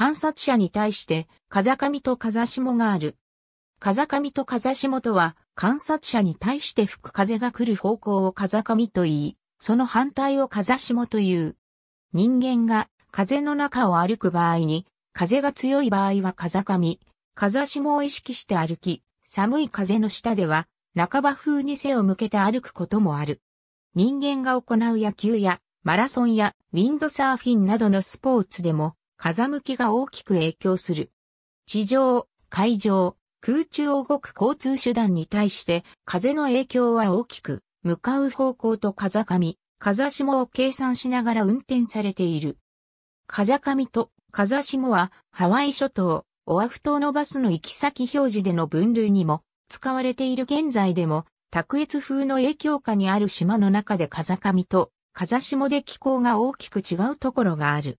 観察者に対して、風上と風下がある。風上と風下とは、観察者に対して吹く風が来る方向を風上と言い、その反対を風下という。人間が風の中を歩く場合に、風が強い場合は風上、風下を意識して歩き、寒い風の下では、半ば風に背を向けて歩くこともある。人間が行う野球や、マラソンや、ウィンドサーフィンなどのスポーツでも、風向きが大きく影響する。地上、海上、空中を動く交通手段に対して風の影響は大きく、向かう方向と風上、風下を計算しながら運転されている。風上と風下はハワイ諸島、オアフ島のバスの行き先表示での分類にも使われている現在でも卓越風の影響下にある島の中で風上と風下で気候が大きく違うところがある。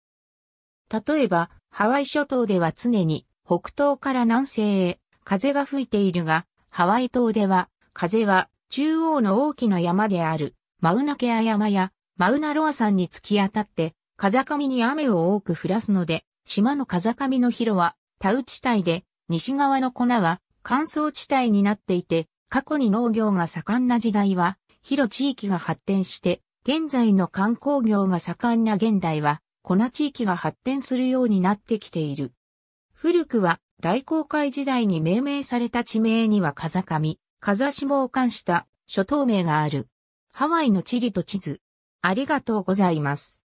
例えば、ハワイ諸島では常に北東から南西へ風が吹いているが、ハワイ島では風は中央の大きな山であるマウナケア山やマウナロア山に突き当たって風上に雨を多く降らすので、島の風上の広はタウ地帯で西側の粉は乾燥地帯になっていて、過去に農業が盛んな時代は広地域が発展して現在の観光業が盛んな現代は粉地域が発展するようになってきている。古くは大航海時代に命名された地名には風上、風下を冠した諸島名がある。ハワイの地理と地図。ありがとうございます。